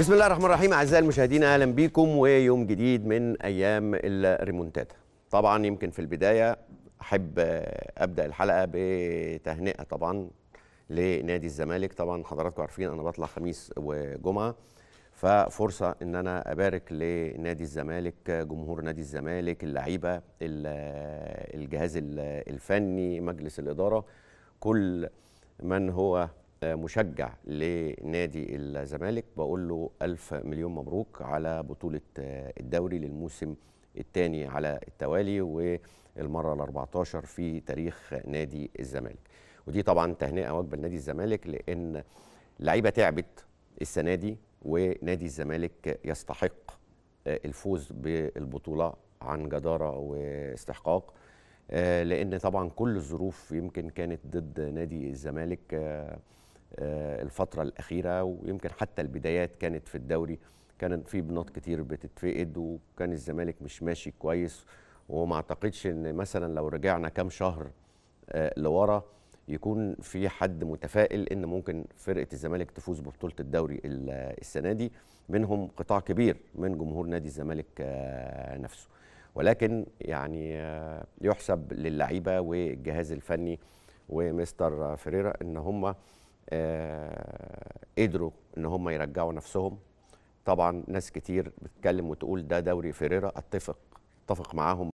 بسم الله الرحمن الرحيم اعزائي المشاهدين اهلا بيكم ويوم جديد من ايام الريمونتادا طبعا يمكن في البدايه احب ابدا الحلقه بتهنئه طبعا لنادي الزمالك طبعا حضراتكم عارفين انا بطلع خميس وجمعه ففرصه ان انا ابارك لنادي الزمالك جمهور نادي الزمالك اللعيبه الجهاز الفني مجلس الاداره كل من هو مشجع لنادي الزمالك بقول له ألف مليون مبروك على بطولة آه، الدوري للموسم الثاني على التوالي والمرة ال 14 في تاريخ نادي الزمالك ودي طبعا تهنئة واجبة لنادي الزمالك لأن لعيبة تعبت السنة دي ونادي الزمالك يستحق آه، الفوز بالبطولة عن جدارة واستحقاق آه، لأن طبعا كل الظروف يمكن كانت ضد نادي الزمالك آه، الفتره الاخيره ويمكن حتى البدايات كانت في الدوري كان في بنات كتير بتتفقد وكان الزمالك مش ماشي كويس وما اعتقدش ان مثلا لو رجعنا كام شهر آه، لورا يكون في حد متفائل ان ممكن فرقه الزمالك تفوز ببطوله الدوري السنه دي منهم قطاع كبير من جمهور نادي الزمالك آه، نفسه ولكن يعني يحسب للعيبه والجهاز الفني ومستر فريرا ان هم آه، قدروا ان هم يرجعوا نفسهم طبعا ناس كتير بتتكلم وتقول ده دوري فيريرا اتفق اتفق معاهم